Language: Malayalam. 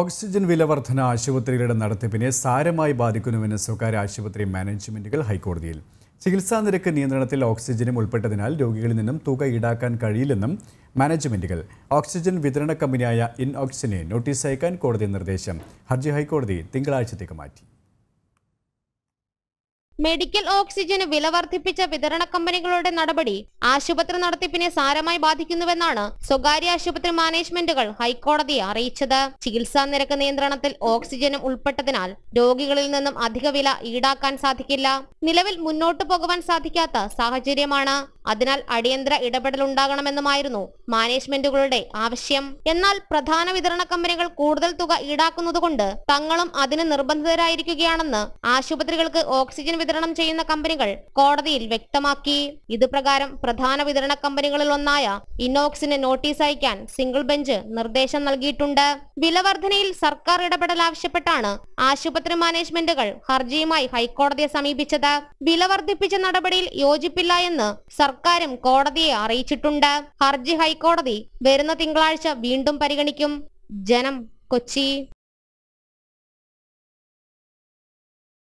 ഓക്സിജൻ വിലവർധന ആശുപത്രികളുടെ നടത്തിപ്പിനെ സാരമായി ബാധിക്കുന്നുവെന്ന് സ്വകാര്യ ആശുപത്രി മാനേജ്മെന്റുകൾ ഹൈക്കോടതിയിൽ ചികിത്സാ നിരക്ക് നിയന്ത്രണത്തിൽ ഓക്സിജനും ഉൾപ്പെട്ടതിനാൽ രോഗികളിൽ നിന്നും തുക ഈടാക്കാൻ കഴിയില്ലെന്നും മാനേജ്മെന്റുകൾ ഓക്സിജൻ വിതരണ കമ്പനിയായ ഇൻഓക്സിനെ നോട്ടീസ് അയക്കാൻ കോടതി നിർദ്ദേശം ഹർജി ഹൈക്കോടതി തിങ്കളാഴ്ചത്തേക്ക് മാറ്റി മെഡിക്കൽ ഓക്സിജന് വില വർദ്ധിപ്പിച്ച വിതരണ കമ്പനികളുടെ നടപടി ആശുപത്രി നടത്തിപ്പിനെ സാരമായി ബാധിക്കുന്നുവെന്നാണ് സ്വകാര്യ ആശുപത്രി മാനേജ്മെന്റുകൾ ഹൈക്കോടതിയെ അറിയിച്ചത് ചികിത്സാ നിരക്ക് നിയന്ത്രണത്തിൽ ഓക്സിജനും ഉൾപ്പെട്ടതിനാൽ രോഗികളിൽ നിന്നും അധിക വില ഈടാക്കാൻ സാധിക്കില്ല നിലവിൽ മുന്നോട്ടു പോകുവാൻ സാധിക്കാത്ത സാഹചര്യമാണ് അതിനാൽ അടിയന്തര ഇടപെടൽ ഉണ്ടാകണമെന്നുമായിരുന്നു മാനേജ്മെന്റുകളുടെ ആവശ്യം എന്നാൽ പ്രധാന വിതരണ കമ്പനികൾ കൂടുതൽ തുക ഈടാക്കുന്നതുകൊണ്ട് തങ്ങളും അതിന് നിർബന്ധിതരായിരിക്കുകയാണെന്ന് ആശുപത്രികൾക്ക് ഓക്സിജൻ വിതരണം വിതരണം ചെയ്യുന്ന കമ്പനികൾ കോടതിയിൽ വ്യക്തമാക്കി ഇതുപ്രകാരം പ്രധാന വിതരണ കമ്പനികളിൽ ഒന്നായ ഇനോക്സിന് നോട്ടീസ് അയക്കാൻ സിംഗിൾ ബെഞ്ച് നിർദ്ദേശം നൽകിയിട്ടുണ്ട് വിലവർധനയിൽ സർക്കാർ ഇടപെടൽ ആവശ്യപ്പെട്ടാണ് ആശുപത്രി മാനേജ്മെന്റുകൾ ഹർജിയുമായി ഹൈക്കോടതിയെ സമീപിച്ചത് വില വർദ്ധിപ്പിച്ച നടപടിയിൽ യോജിപ്പില്ല എന്ന് സർക്കാരും കോടതിയെ അറിയിച്ചിട്ടുണ്ട് ഹർജി ഹൈക്കോടതി വരുന്ന തിങ്കളാഴ്ച വീണ്ടും പരിഗണിക്കും ജനം കൊച്ചി